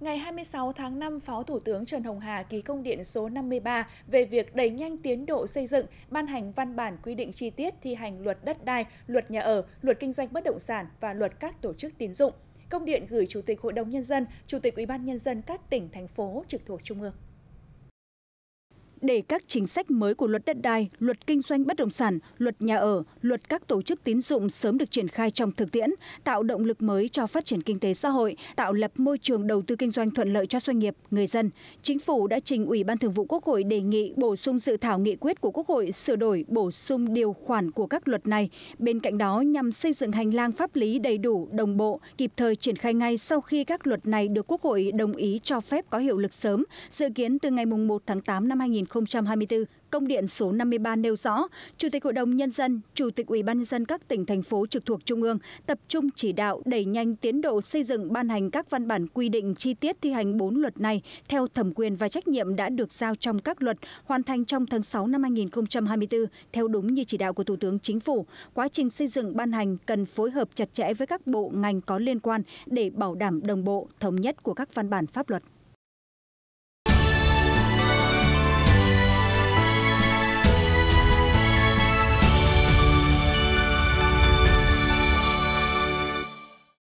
Ngày 26 tháng 5, Phó Thủ tướng Trần Hồng Hà ký công điện số 53 về việc đẩy nhanh tiến độ xây dựng, ban hành văn bản quy định chi tiết thi hành luật đất đai, luật nhà ở, luật kinh doanh bất động sản và luật các tổ chức tín dụng. Công điện gửi Chủ tịch Hội đồng Nhân dân, Chủ tịch Ủy ban Nhân dân các tỉnh, thành phố trực thuộc Trung ương để các chính sách mới của luật đất đai luật kinh doanh bất động sản luật nhà ở luật các tổ chức tín dụng sớm được triển khai trong thực tiễn tạo động lực mới cho phát triển kinh tế xã hội tạo lập môi trường đầu tư kinh doanh thuận lợi cho doanh nghiệp người dân chính phủ đã trình ủy ban thường vụ quốc hội đề nghị bổ sung dự thảo nghị quyết của quốc hội sửa đổi bổ sung điều khoản của các luật này bên cạnh đó nhằm xây dựng hành lang pháp lý đầy đủ đồng bộ kịp thời triển khai ngay sau khi các luật này được quốc hội đồng ý cho phép có hiệu lực sớm dự kiến từ ngày 1 tháng 8 năm 2020 hai mươi bốn công điện số năm mươi ba nêu rõ chủ tịch hội đồng nhân dân chủ tịch ubnd các tỉnh thành phố trực thuộc trung ương tập trung chỉ đạo đẩy nhanh tiến độ xây dựng ban hành các văn bản quy định chi tiết thi hành bốn luật này theo thẩm quyền và trách nhiệm đã được giao trong các luật hoàn thành trong tháng sáu năm hai nghìn hai mươi bốn theo đúng như chỉ đạo của thủ tướng chính phủ quá trình xây dựng ban hành cần phối hợp chặt chẽ với các bộ ngành có liên quan để bảo đảm đồng bộ thống nhất của các văn bản pháp luật